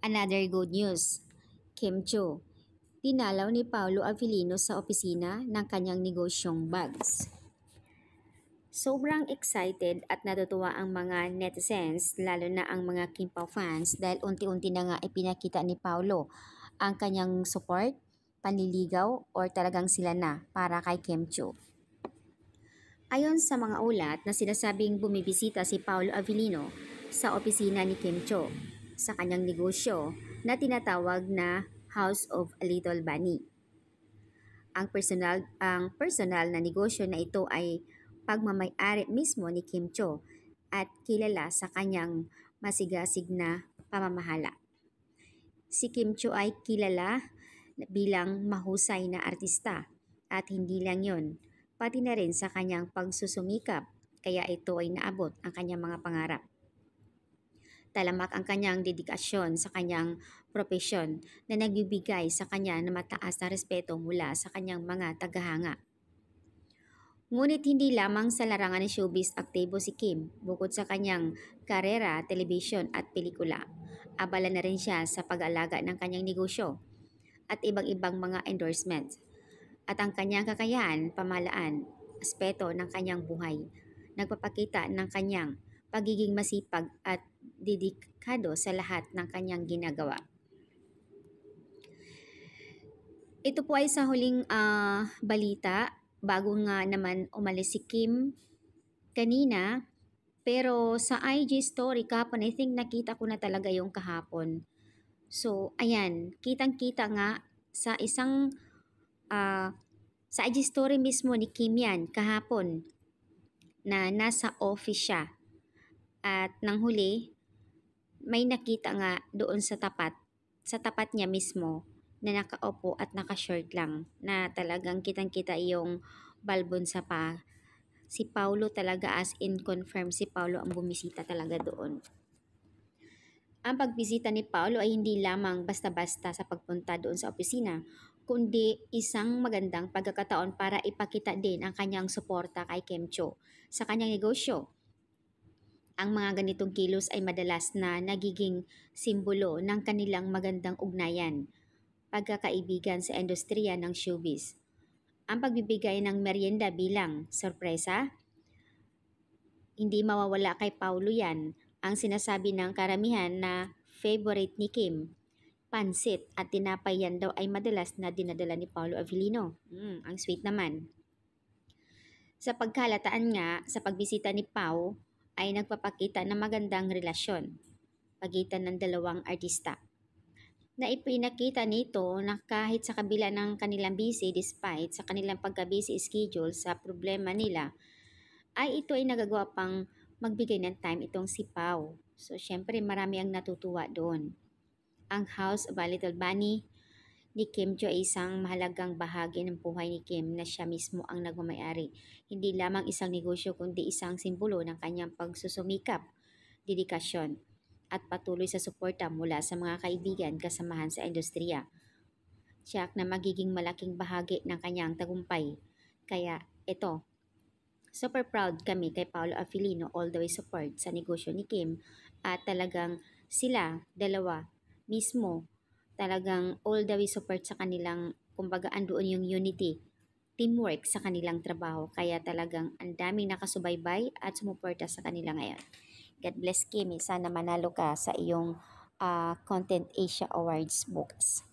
Another good news, Kim Cho. Dinalaw ni Paolo Avellino sa opisina ng kanyang negosyong bags. Sobrang excited at natutuwa ang mga netizens lalo na ang mga Kimpaw fans dahil unti-unti na nga ipinakita ni Paolo ang kanyang support, panliligaw or talagang sila na para kay Kim Chu. Ayon sa mga ulat na sinasabing bumibisita si Paolo Avellino sa opisina ni Kim Cho sa kanyang negosyo na tinatawag na House of Little Bunny. Ang personal, ang personal na negosyo na ito ay pagmamayari mismo ni Kim Cho at kilala sa kanyang masigasig na pamamahala. Si Kim Cho ay kilala bilang mahusay na artista at hindi lang yon, pati na rin sa kanyang pagsusumikap kaya ito ay naabot ang kanyang mga pangarap talamak ang kanyang dedikasyon sa kanyang propesyon na nagbibigay sa kanya ng mataas na respeto mula sa kanyang mga tagahanga. Ngunit hindi lamang sa larangan ng showbiz aktibo si Kim bukod sa kanyang karera, television at pelikula. Abala na rin siya sa pag-alaga ng kanyang negosyo at ibang-ibang mga endorsements at ang kanyang kakayahan, pamalaan, aspeto ng kanyang buhay, nagpapakita ng kanyang pagiging masipag at dedikado sa lahat ng kanyang ginagawa. Ito po ay sa huling uh, balita bago nga naman umalis si Kim kanina. Pero sa IG story kahapon, I think nakita ko na talaga yung kahapon. So, ayan, kitang-kita nga sa isang uh, sa IG story mismo ni Kim yan kahapon na nasa office siya. At nang huli, may nakita nga doon sa tapat, sa tapat niya mismo, na nakaupo at nakashirt lang, na talagang kitang-kita yung balbon sa pa. Si Paulo talaga as in confirm si Paulo ang bumisita talaga doon. Ang pagbisita ni Paulo ay hindi lamang basta-basta sa pagpunta doon sa opisina, kundi isang magandang pagkakataon para ipakita din ang kanyang suporta kay Kemcho sa kanyang negosyo ang mga ganitong kilos ay madalas na nagiging simbolo ng kanilang magandang ugnayan, pagkakaibigan sa industriya ng showbiz. Ang pagbibigay ng merienda bilang sorpresa? Hindi mawawala kay Paulo yan ang sinasabi ng karamihan na favorite ni Kim. Pansit at tinapay yan daw ay madalas na dinadala ni Paulo Avellino. Mm, ang sweet naman. Sa pagkalataan nga, sa pagbisita ni Pau, ay nagpapakita ng magandang relasyon pagitan ng dalawang artista. Na ipinakita nito na kahit sa kabila ng kanilang busy despite sa kanilang pagka-busy schedule sa problema nila, ay ito ay nagagawa pang magbigay ng time itong si Pau. So, syempre marami ang natutuwa doon. Ang House of a Little Bunny ni Kim Jo ay isang mahalagang bahagi ng buhay ni Kim na siya mismo ang nagmamayari. Hindi lamang isang negosyo kundi isang simbolo ng kanyang pagsusumikap, dedikasyon, at patuloy sa suporta mula sa mga kaibigan kasamahan sa industriya. Siya na magiging malaking bahagi ng kanyang tagumpay. Kaya ito, super proud kami kay Paolo Afilino all the way support sa negosyo ni Kim at talagang sila dalawa mismo talagang all the way support sa kanilang, kumbaga andoon yung unity, teamwork sa kanilang trabaho. Kaya talagang ang daming nakasubaybay at sumuporta sa kanila ngayon. God bless Kimi. Sana manalo ka sa iyong uh, Content Asia Awards books.